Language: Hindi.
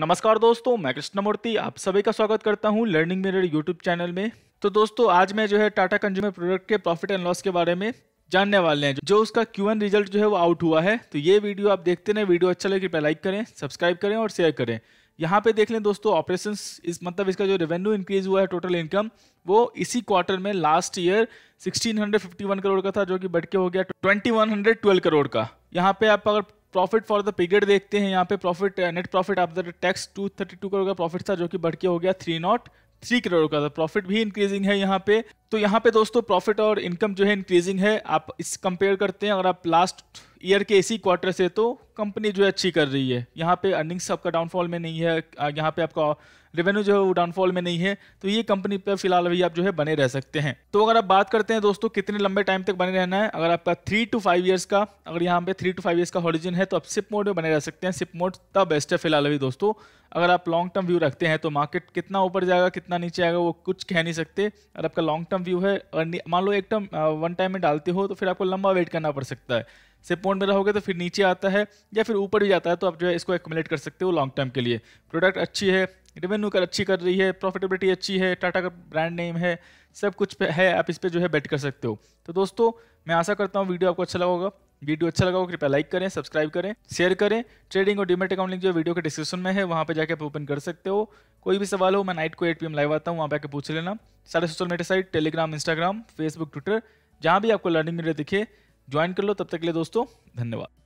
नमस्कार दोस्तों मैं कृष्णमूर्ति आप सभी का स्वागत करता हूं लर्निंग मेरे यूट्यूब चैनल में तो दोस्तों आज मैं जो है टाटा कंज्यूमर प्रोडक्ट के प्रॉफिट एंड लॉस के बारे में जानने वाले हैं जो उसका क्यू एन रिजल्ट जो है वो आउट हुआ है तो ये वीडियो आप देखते रहे वीडियो अच्छा लगे कृपया तो लाइक करें सब्सक्राइब करें और शेयर करें यहाँ पे देख लें दोस्तों ऑपरेशन इस मतलब इसका जो रेवेन्यू इंक्रीज हुआ है टोटल इनकम वो इसी क्वार्टर में लास्ट ईयर 1651 करोड़ का था जो कि बढ़ के हो गया 2112 करोड़ का यहाँ पे आप अगर प्रॉफिट फॉर द पीरियड देखते हैं यहाँ पे प्रॉफिट नेट प्रॉफिट आप टैक्स 232 करोड़ का प्रॉफिट था जो कि बढ़ के हो गया थ्री नॉट थ्री करोड़ का था प्रॉफिट भी इंक्रीजिंग है यहाँ पे तो यहाँ पे दोस्तों प्रॉफिट और इनकम जो है इंक्रीजिंग है आप इस कंपेयर करते हैं अगर आप लास्ट ईयर के इसी क्वार्टर से तो कंपनी जो है अच्छी कर रही है यहाँ पे अर्निंग्स आपका डाउनफॉल में नहीं है यहाँ पे आपका रेवेन्यू जो है वो डाउनफॉल में नहीं है तो ये कंपनी पर फिलहाल अभी आप जो है बने रह सकते हैं तो अगर आप बात करते हैं दोस्तों कितने लंबे टाइम तक बने रहना है अगर आपका थ्री टू फाइव ईयर्स का अगर यहाँ पे थ्री टू फाइव ईयर्स का ऑरिजिन है तो आप सिप मोड में बने रह सकते हैं सिप मोड द बेस्ट है फिलहाल अभी दोस्तों अगर आप लॉन्ग टर्म व्यू रखते हैं तो मार्केट कितना ऊपर जाएगा कितना नीचे आएगा वो कुछ कह नहीं सकते अगर आपका लॉन्ग टर्म टर्म व्यू है मान लो एक टर्म वन टाइम में डालते हो तो फिर आपको लंबा वेट करना पड़ सकता है पॉइंट में रहोगे तो फिर नीचे आता है या फिर ऊपर भी जाता है तो आप जो है इसको एकोमलेट कर सकते हो लॉन्ग टर्म के लिए प्रोडक्ट अच्छी है रेवेन्यू कर अच्छी कर रही है प्रॉफिटेबिलिटी अच्छी है टाटा का ब्रांड नेम है सब कुछ पे है आप इस पर जो है बेट कर सकते हो तो दोस्तों मैं आशा करता हूँ वीडियो आपको अच्छा लगा होगा वीडियो अच्छा लगा हो कृपया लाइक करें सब्सक्राइब करें शेयर करें ट्रेडिंग और डिमेट अकाउंट लिंक जो वीडियो के डिस्क्रिप्शन में है वहाँ पर जाकर आप ओपन कर सकते हो कोई भी सवाल हो मैं नाइट को एट पी लाइव आता हूँ वहाँ पे आके पूछ लेना सारे social media site Telegram Instagram Facebook Twitter जहाँ भी आपको लर्निंग मीडिया दिखे ज्वाइन कर लो तब तक के लिए दोस्तों धन्यवाद